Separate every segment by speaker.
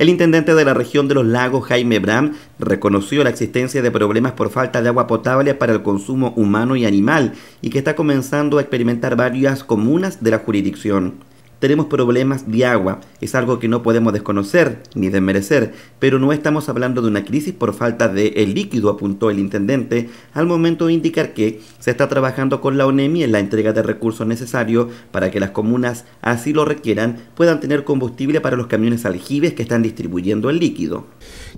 Speaker 1: El intendente de la región de los lagos, Jaime Bram, reconoció la existencia de problemas por falta de agua potable para el consumo humano y animal y que está comenzando a experimentar varias comunas de la jurisdicción tenemos problemas de agua. Es algo que no podemos desconocer ni desmerecer, pero no estamos hablando de una crisis por falta de el líquido, apuntó el intendente al momento de indicar que se está trabajando con la ONEMI en la entrega de recursos necesarios para que las comunas así lo requieran puedan tener combustible para los camiones aljibes
Speaker 2: que están distribuyendo el líquido.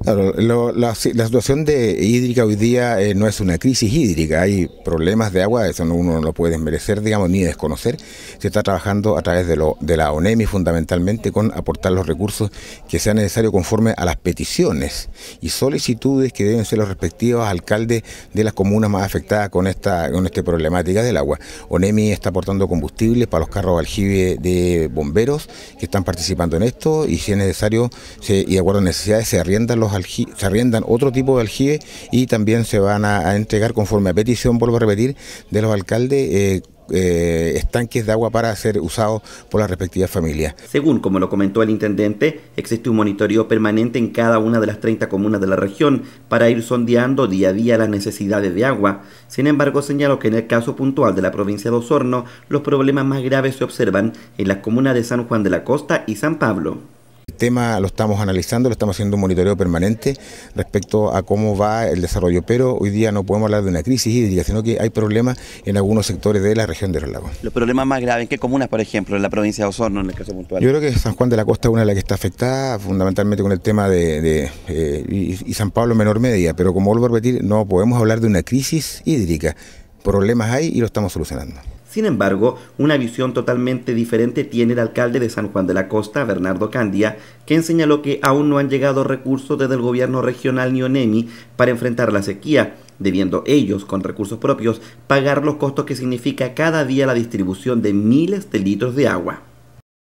Speaker 2: la, situación de hídrica hoy día eh, no es una crisis hídrica, hay problemas de agua, eso no, uno no lo puede desmerecer, digamos, ni desconocer. Se está trabajando a través de, lo, de de la ONEMI fundamentalmente con aportar los recursos que sean necesarios conforme a las peticiones y solicitudes que deben ser los respectivos alcaldes de las comunas más afectadas con esta, con esta problemática del agua. ONEMI está aportando combustibles para los carros aljibe de bomberos que están participando en esto y si es necesario y de acuerdo a necesidades se arriendan, los se arriendan otro tipo de aljibe y también se van a, entregar conforme a petición, vuelvo a repetir, de los alcaldes. Eh, eh, estanques de agua para ser usados por las respectivas familias.
Speaker 1: Según como lo comentó el intendente, existe un monitoreo permanente en cada una de las 30 comunas de la región para ir sondeando día a día las necesidades de agua. Sin embargo, señaló que en el caso puntual de la provincia de Osorno, los problemas
Speaker 2: más graves se observan en las comunas de San Juan de la
Speaker 1: Costa y San Pablo.
Speaker 2: El tema lo estamos analizando, lo estamos haciendo un monitoreo permanente respecto a cómo va el desarrollo, pero hoy día no podemos hablar de una crisis hídrica, sino que hay problemas en algunos sectores de la región de los lagos.
Speaker 1: ¿Los problemas más graves en qué comunas, por ejemplo, en la provincia de Osorno, en el caso puntual? Yo creo
Speaker 2: que San Juan de la Costa es una de las que está afectada fundamentalmente con el tema de, eh, y, San Pablo en menor media, pero como vuelvo a repetir, no podemos hablar de una crisis hídrica. Problemas hay y lo estamos solucionando. Sin embargo, una
Speaker 1: visión totalmente diferente tiene el alcalde de San Juan de la Costa, Bernardo Candia, quien señaló que aún no han llegado recursos desde el gobierno regional Nionemi para enfrentar la sequía, debiendo ellos, con recursos propios, pagar los costos que significa cada día la distribución de miles de litros de agua.